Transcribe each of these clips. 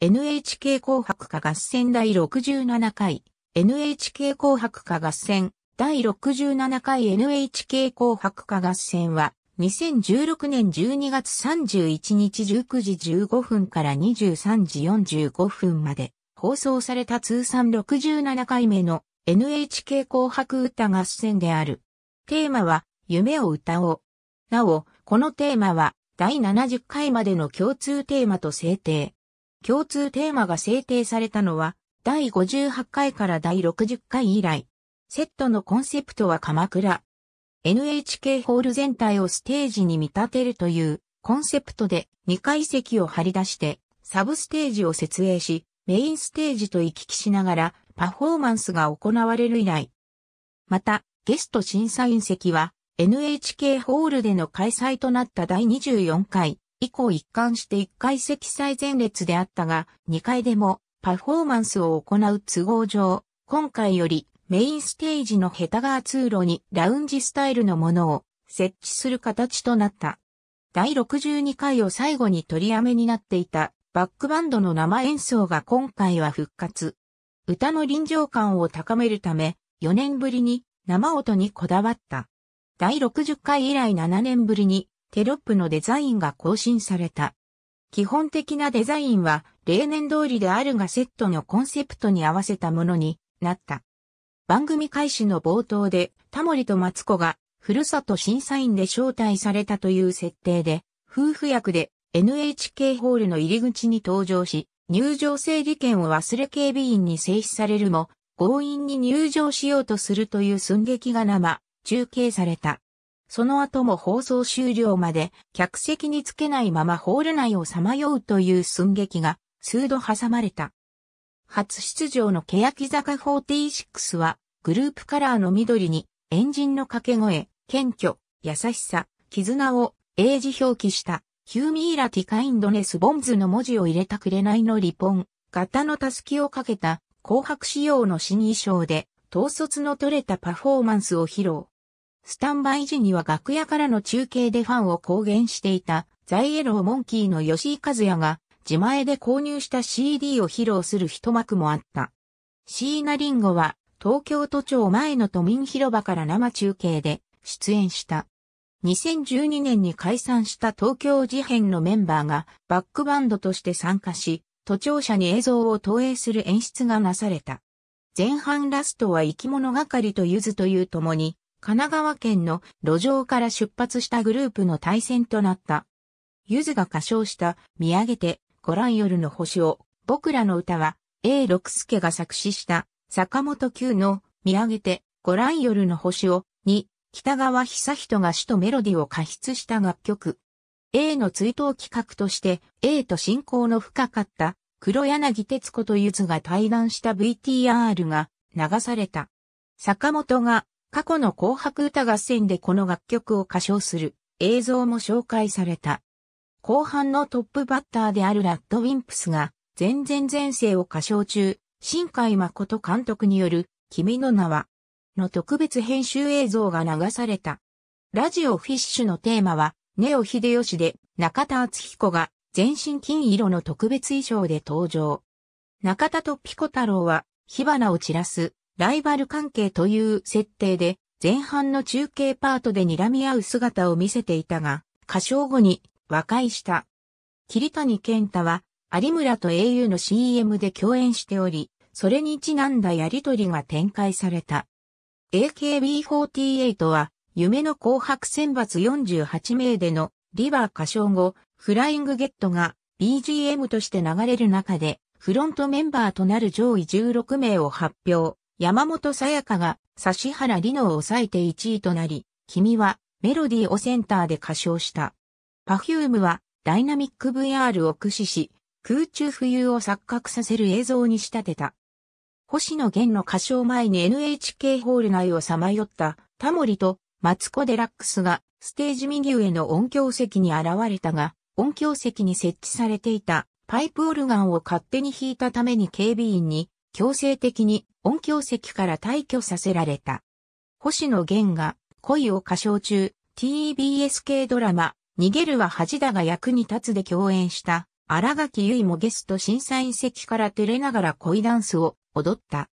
NHK 紅白歌合戦第67回、NHK 紅白歌合戦、第67回 NHK 紅白歌合戦は、2016年12月31日19時15分から23時45分まで、放送された通算67回目の NHK 紅白歌合戦である。テーマは、夢を歌おう。なお、このテーマは、第70回までの共通テーマと制定。共通テーマが制定されたのは、第58回から第60回以来、セットのコンセプトは鎌倉。NHK ホール全体をステージに見立てるというコンセプトで2階席を張り出してサブステージを設営しメインステージと行き来しながらパフォーマンスが行われる以来。またゲスト審査員席は NHK ホールでの開催となった第24回以降一貫して1階席最前列であったが、2階でもパフォーマンスを行う都合上、今回よりメインステージのヘタガー通路にラウンジスタイルのものを設置する形となった。第62回を最後に取りやめになっていたバックバンドの生演奏が今回は復活。歌の臨場感を高めるため、4年ぶりに生音にこだわった。第60回以来7年ぶりにテロップのデザインが更新された。基本的なデザインは例年通りであるがセットのコンセプトに合わせたものになった。番組開始の冒頭でタモリとマツコがふるさと審査員で招待されたという設定で夫婦役で NHK ホールの入り口に登場し入場整理券を忘れ警備員に制止されるも強引に入場しようとするという寸劇が生中継された。その後も放送終了まで客席につけないままホール内をさまようという寸劇が数度挟まれた。初出場の欅坂46はグループカラーの緑にエンジンの掛け声、謙虚、優しさ、絆を英字表記したヒューミーラティカインドネスボンズの文字を入れた紅のリポン、型のたすきをかけた紅白仕様の新衣装で統率の取れたパフォーマンスを披露。スタンバイ時には楽屋からの中継でファンを公言していた、ザイエローモンキーの吉井和也が、自前で購入した CD を披露する一幕もあった。椎名林檎は、東京都庁前の都民広場から生中継で出演した。2012年に解散した東京事変のメンバーがバックバンドとして参加し、都庁舎に映像を投影する演出がなされた。前半ラストは生き物りとゆずというともに、神奈川県の路上から出発したグループの対戦となった。ゆずが歌唱した見上げてご覧夜の星を僕らの歌は A 六助が作詞した坂本九の見上げてご覧夜の星をに北川久人が詩とメロディを過失した楽曲。A の追悼企画として A と親交の深かった黒柳徹子とゆずが対談した VTR が流された。坂本が過去の紅白歌合戦でこの楽曲を歌唱する映像も紹介された。後半のトップバッターであるラッドウィンプスが、全然前世を歌唱中、新海誠監督による、君の名は、の特別編集映像が流された。ラジオフィッシュのテーマは、ネオ秀吉で、中田敦彦が、全身金色の特別衣装で登場。中田とピコ太郎は、火花を散らす、ライバル関係という設定で、前半の中継パートで睨み合う姿を見せていたが、歌唱後に和解した。桐谷健太は、有村と au の CM で共演しており、それにちなんだやりとりが展開された。AKB48 は、夢の紅白選抜48名でのリバー歌唱後、フライングゲットが BGM として流れる中で、フロントメンバーとなる上位16名を発表。山本さやかが指原里乃を抑えて1位となり、君はメロディーをセンターで歌唱した。パフュームはダイナミック VR を駆使し、空中浮遊を錯覚させる映像に仕立てた。星野源の歌唱前に NHK ホール内をさまよったタモリとマツコ・デラックスがステージ右上の音響席に現れたが、音響席に設置されていたパイプオルガンを勝手に弾いたために警備員に強制的に音響席から退去させられた。星野源が恋を歌唱中、TBS 系ドラマ、逃げるは恥だが役に立つで共演した、荒垣結衣もゲスト審査員席から照れながら恋ダンスを踊った。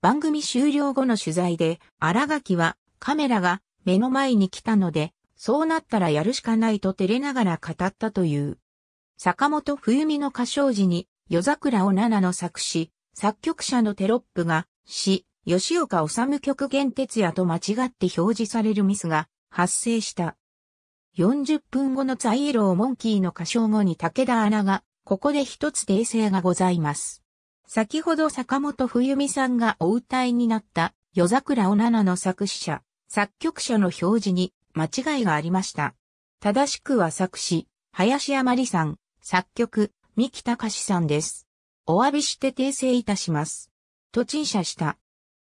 番組終了後の取材で、荒垣はカメラが目の前に来たので、そうなったらやるしかないと照れながら語ったという。坂本冬美の歌唱時に、夜桜を七の作詞、作曲者のテロップが、詩、吉岡治極限哲也と間違って表示されるミスが発生した。40分後のザイエローモンキーの歌唱後に武田アナが、ここで一つ訂正がございます。先ほど坂本冬美さんがお歌いになった夜桜おななの作詞者、作曲者の表示に間違いがありました。正しくは作詞、林山里さん、作曲、三木隆さんです。お詫びして訂正いたします。と陳謝した。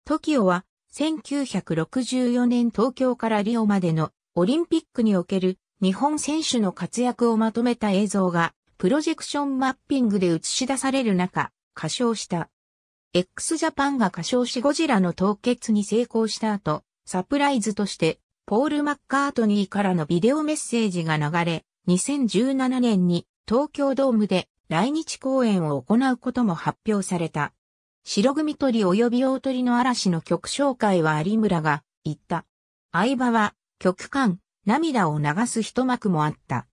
TOKIO は1964年東京からリオまでのオリンピックにおける日本選手の活躍をまとめた映像がプロジェクションマッピングで映し出される中、歌唱した。x ジャパンが歌唱しゴジラの凍結に成功した後、サプライズとしてポール・マッカートニーからのビデオメッセージが流れ、2017年に東京ドームで来日公演を行うことも発表された。白組鳥及び大鳥の嵐の曲紹介は有村が言った。相場は曲間、涙を流す一幕もあった。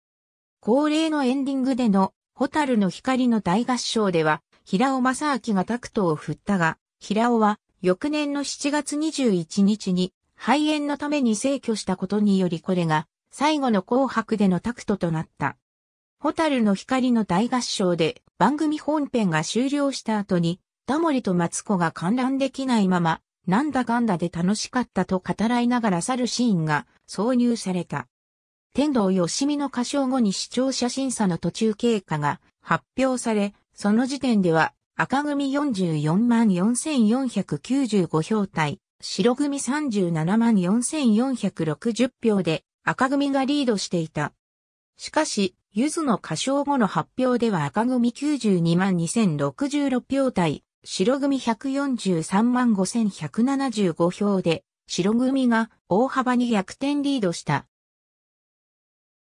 恒例のエンディングでのホタルの光の大合唱では、平尾正明がタクトを振ったが、平尾は翌年の7月21日に肺炎のために逝去したことによりこれが最後の紅白でのタクトとなった。ホタルの光の大合唱で番組本編が終了した後に、タモリとマツコが観覧できないまま、なんだかんだで楽しかったと語らいながら去るシーンが挿入された。天童よしみの歌唱後に視聴者審査の途中経過が発表され、その時点では赤組44万4495票対、白組37万4460票で赤組がリードしていた。しかし、ゆずの歌唱後の発表では赤組92万2066票対、白組143万5175票で、白組が大幅に逆転リードした。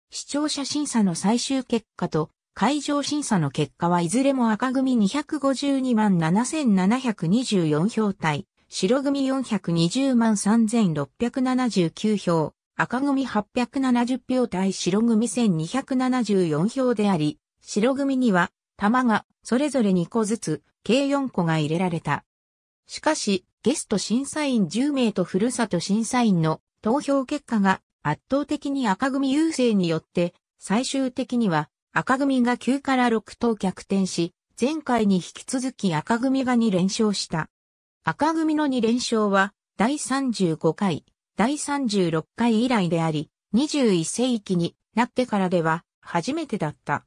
視聴者審査の最終結果と会場審査の結果はいずれも赤組252万7724票対、白組420万3679票、赤組870票対白組1274票であり、白組には玉がそれぞれ2個ずつ計4個が入れられた。しかし、ゲスト審査員10名とふるさと審査員の投票結果が圧倒的に赤組優勢によって、最終的には赤組が9から6等逆転し、前回に引き続き赤組が2連勝した。赤組の2連勝は、第35回第36回以来であり、21世紀になってからでは初めてだった。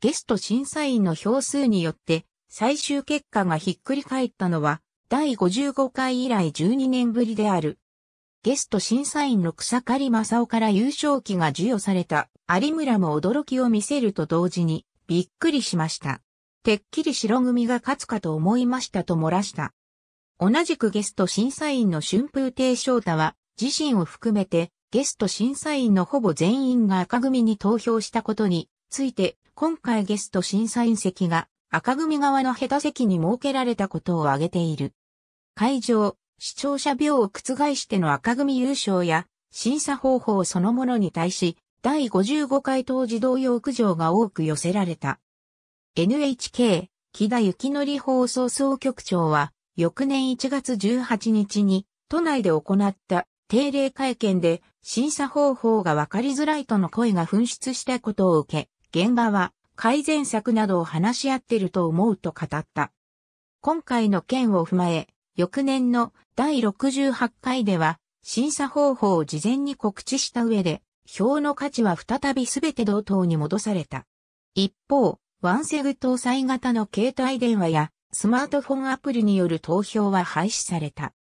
ゲスト審査員の票数によって最終結果がひっくり返ったのは第55回以来12年ぶりである。ゲスト審査員の草刈正雄から優勝旗が授与された有村も驚きを見せると同時にびっくりしました。てっきり白組が勝つかと思いましたと漏らした。同じくゲスト審査員の春風亭翔太は自身を含めてゲスト審査員のほぼ全員が赤組に投票したことについて、今回ゲスト審査員席が赤組側の下手席に設けられたことを挙げている。会場、視聴者病を覆しての赤組優勝や、審査方法そのものに対し、第55回当時同様苦情が多く寄せられた。NHK、木田幸則放送総局長は、翌年1月18日に、都内で行った定例会見で審査方法がわかりづらいとの声が噴出したことを受け、現場は改善策などを話し合ってると思うと語った。今回の件を踏まえ、翌年の第68回では、審査方法を事前に告知した上で、票の価値は再び全て同等に戻された。一方、ワンセグ搭載型の携帯電話やスマートフォンアプリによる投票は廃止された。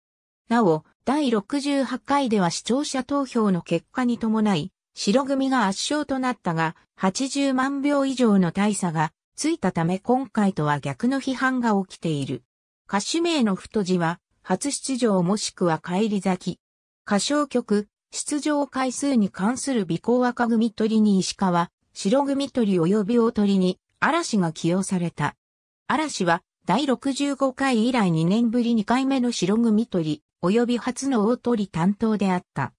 なお、第68回では視聴者投票の結果に伴い、白組が圧勝となったが、80万票以上の大差がついたため今回とは逆の批判が起きている。歌手名の太字は、初出場もしくは帰り咲き。歌唱曲、出場回数に関する美行赤組取りに石川、白組取り及び大鳥に嵐が起用された。嵐は第65回以来2年ぶり2回目の白組取り。及び初の大鳥担当であった。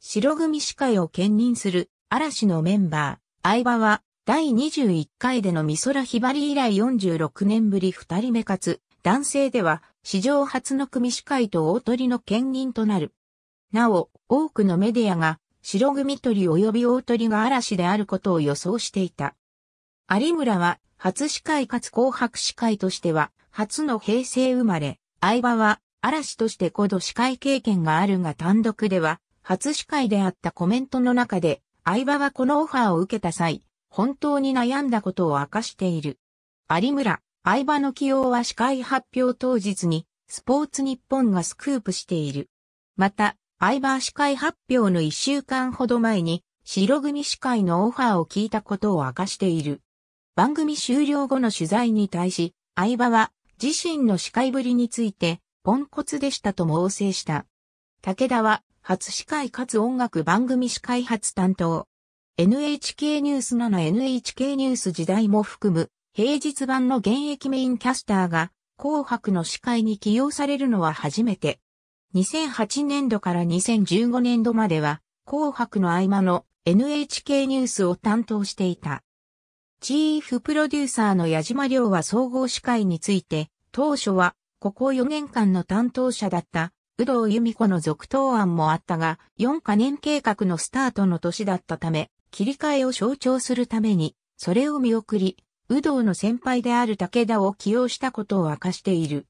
白組司会を兼任する嵐のメンバー、相場は第21回での美空ひばり以来46年ぶり2人目かつ、男性では史上初の組司会と大鳥の兼任となる。なお、多くのメディアが白組鳥及び大鳥が嵐であることを予想していた。有村は初司会かつ紅白司会としては初の平成生まれ、相場は嵐として5度司会経験があるが単独では、初司会であったコメントの中で、相葉はこのオファーを受けた際、本当に悩んだことを明かしている。有村、相葉の起用は司会発表当日に、スポーツ日本がスクープしている。また、相葉司会発表の1週間ほど前に、白組司会のオファーを聞いたことを明かしている。番組終了後の取材に対し、相葉は自身の司会ぶりについて、ポンコツでしたと猛省した。武田は、初司会かつ音楽番組司会初担当。NHK ニュース7 NHK ニュース時代も含む、平日版の現役メインキャスターが、紅白の司会に起用されるのは初めて。2008年度から2015年度までは、紅白の合間の NHK ニュースを担当していた。チーフプロデューサーの矢島亮は総合司会について、当初はここ4年間の担当者だった、有働由美子の続投案もあったが、4カ年計画のスタートの年だったため、切り替えを象徴するために、それを見送り、有働の先輩である武田を起用したことを明かしている。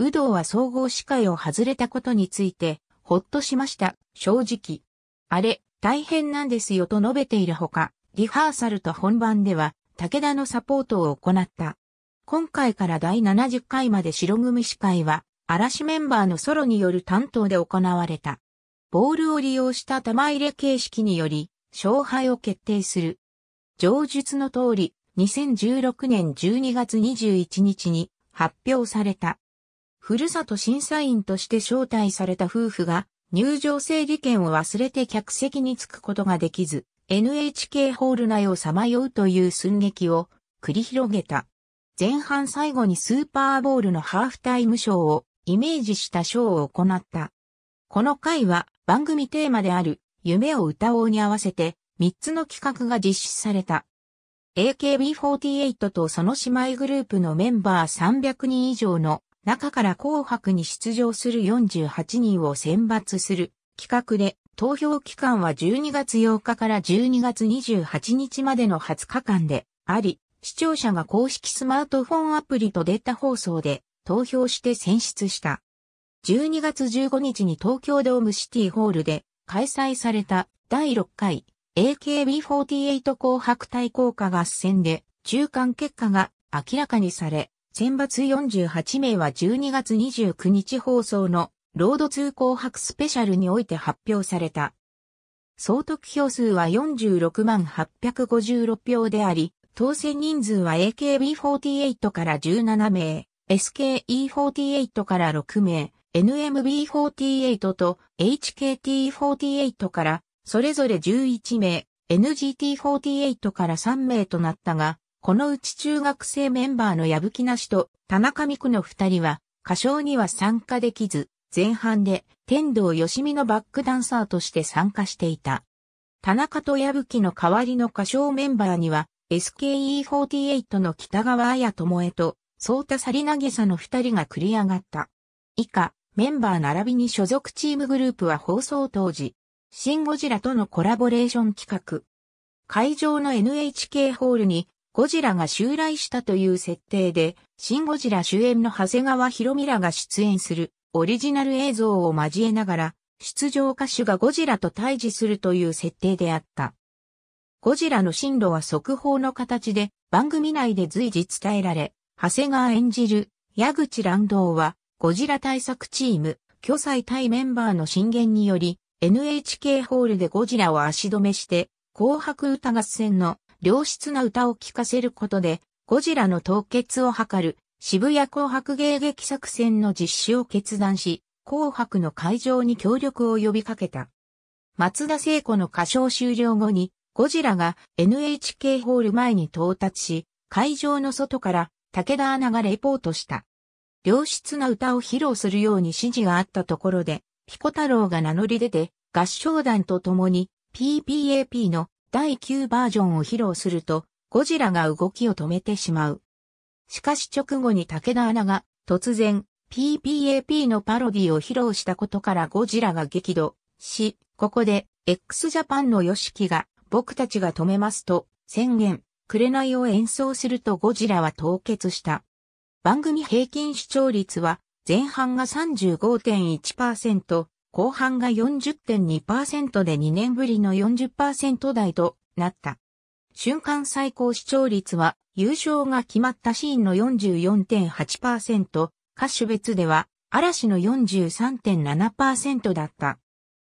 有働は総合司会を外れたことについて、ほっとしました、正直。あれ、大変なんですよと述べているほか、リハーサルと本番では、武田のサポートを行った。今回から第70回まで白組司会は、嵐メンバーのソロによる担当で行われた。ボールを利用した玉入れ形式により、勝敗を決定する。上述の通り、2016年12月21日に発表された。ふるさと審査員として招待された夫婦が入場整理券を忘れて客席に着くことができず、NHK ホール内をさまようという寸劇を繰り広げた。前半最後にスーパーボールのハーフタイムショーをイメージしたショーを行った。この回は番組テーマである夢を歌おうに合わせて3つの企画が実施された。AKB48 とその姉妹グループのメンバー300人以上の中から紅白に出場する48人を選抜する企画で投票期間は12月8日から12月28日までの20日間であり、視聴者が公式スマートフォンアプリとデータ放送で投票して選出した。12月15日に東京ドームシティホールで開催された第6回 AKB48 紅白対抗歌合戦で中間結果が明らかにされ、選抜48名は12月29日放送のロード通行白スペシャルにおいて発表された。総得票数は46万856票であり、当選人数は AKB48 から17名、SKE48 から6名、NMB48 と HKT48 からそれぞれ11名、NGT48 から3名となったが、このうち中学生メンバーの矢吹なしと田中美久の2人は歌唱には参加できず、前半で天童よしみのバックダンサーとして参加していた。田中と矢吹の代わりの歌唱メンバーには、SKE48 の北川綾智恵と、ソータサリナゲサの二人が繰り上がった。以下、メンバー並びに所属チームグループは放送当時、シン・ゴジラとのコラボレーション企画。会場の NHK ホールに、ゴジラが襲来したという設定で、シン・ゴジラ主演の長谷川博美らが出演するオリジナル映像を交えながら、出場歌手がゴジラと対峙するという設定であった。ゴジラの進路は速報の形で番組内で随時伝えられ、長谷川演じる矢口乱道はゴジラ対策チーム、巨彩対メンバーの進言により NHK ホールでゴジラを足止めして紅白歌合戦の良質な歌を聴かせることでゴジラの凍結を図る渋谷紅白芸劇作戦の実施を決断し、紅白の会場に協力を呼びかけた。松田聖子の歌唱終了後に、ゴジラが NHK ホール前に到達し、会場の外から武田アナがレポートした。良質な歌を披露するように指示があったところで、ピコ太郎が名乗り出て、合唱団と共に PPAP の第9バージョンを披露すると、ゴジラが動きを止めてしまう。しかし直後に武田アナが突然 PPAP のパロディを披露したことからゴジラが激怒し、ここで x ジャパンの吉木が僕たちが止めますと宣言、紅を演奏するとゴジラは凍結した。番組平均視聴率は前半が35.1%、後半が40.2%で2年ぶりの40%台となった。瞬間最高視聴率は優勝が決まったシーンの44.8%、歌手別では嵐の43.7%だった。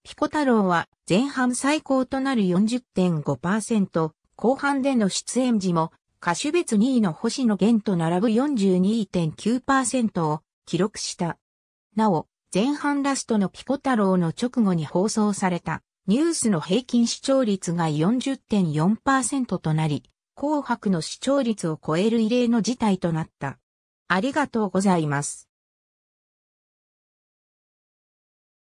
ピコ太郎は前半最高となる40.5%、後半での出演時も歌手別2位の星野源と並ぶ42.9%を記録した。なお、前半ラストのピコ太郎の直後に放送されたニュースの平均視聴率が40.4%となり、紅白の視聴率を超える異例の事態となった。ありがとうございます。